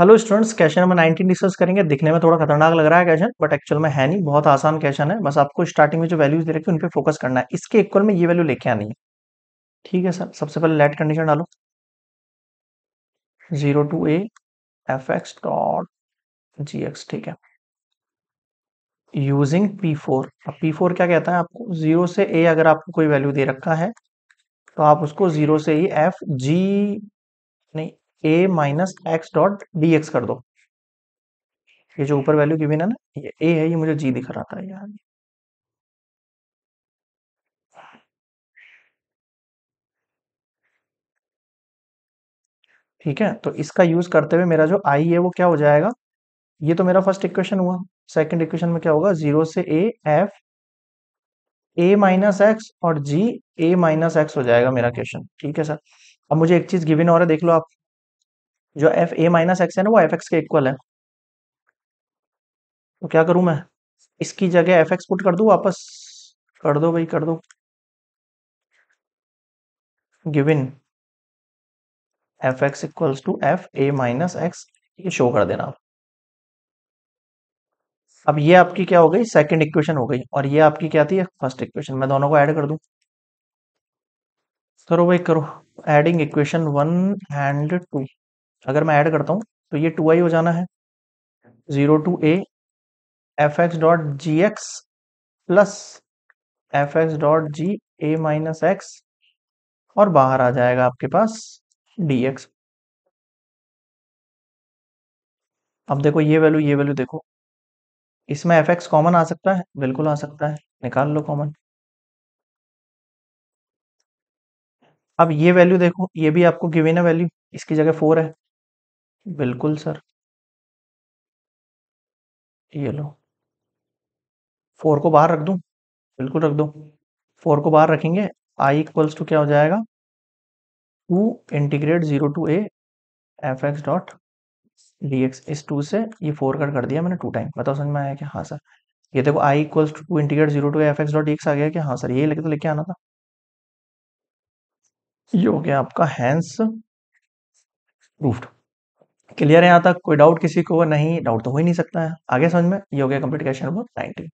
Hello students question number 19 discuss करेंगे दिखने में थोड़ा खतरनाक लग रहा है क्वेश्चन बट एक्चुअल में है नहीं बहुत आसान क्वेश्चन है बस आपको स्टार्टिंग में जो वैल्यूज दे रखी है उन पर फोकस करना है इसके इक्वल में ये वैल्यू लेके आनी है ठीक है सर सबसे पहले लेट कंडीशन डालो zero to a f x dot g x ठीक है यूजिंग पी फोर अब पी फोर क्या कहता है आपको जीरो से ए अगर आपको कोई वैल्यू दे रखा है तो आप उसको जीरो से ही एफ जी नहीं a minus x dot d x कर दो ये जो ऊपर वैल्यू गिवन है ना ये ए है ये मुझे जी दिख रहा था यार ठीक है तो इसका यूज करते हुए मेरा जो आई है वो क्या हो जाएगा ये तो मेरा फर्स्ट इक्वेशन हुआ सेकंड इक्वेशन में क्या होगा जीरो से a f a minus x और जी ए माइनस एक्स हो जाएगा मेरा क्वेश्चन ठीक है सर अब मुझे एक चीज गिवन और है देख लो आप जो एफ ए माइनस एक्स है ना वो एफ एक्स के इक्वल है तो क्या करूं मैं इसकी जगह एफ एक्स पुट कर दू वापस कर दो भाई कर दो given f x equals to f a minus x ये शो कर देना आप अब ये आपकी क्या हो गई सेकंड इक्वेशन हो गई और ये आपकी क्या थी फर्स्ट इक्वेशन मैं दोनों को ऐड कर दू करो भाई करो adding equation one and two अगर मैं ऐड करता हूँ तो ये टू आई हो जाना है zero to a f x dot g x plus f x dot g a minus x और बाहर आ जाएगा आपके पास डी एक्स अब देखो ये वैल्यू ये वैल्यू देखो इसमें एफ एक्स कॉमन आ सकता है बिल्कुल आ सकता है निकाल लो कॉमन अब ये वैल्यू देखो ये भी आपको गिवेन है वैल्यू इसकी जगह फोर है बिल्कुल सर। ये लो। फोर को बाहर रख दूँ? बिल्कुल रख दो। फोर को बाहर रखेंगे, आई इक्वल्स टू क्या हो जाएगा? Two integrate zero to f x dot x इस टू से ये फोर कट कर दिया मैंने टू टाइम। बताओ समझ में आया कि हाँ सर। ये देखो I equals to two integrate zero to f x dot x आ गया कि हाँ सर, ये लेके तो लेके आना था। ये हो गया आपका हैंस प्रूफ्ड क्लियर है यहाँ तक कोई डाउट किसी को नहीं डाउट तो हो ही नहीं सकता है आगे समझ में ये हो गया कंप्लीट क्वेश्चन नंबर नाइनटीन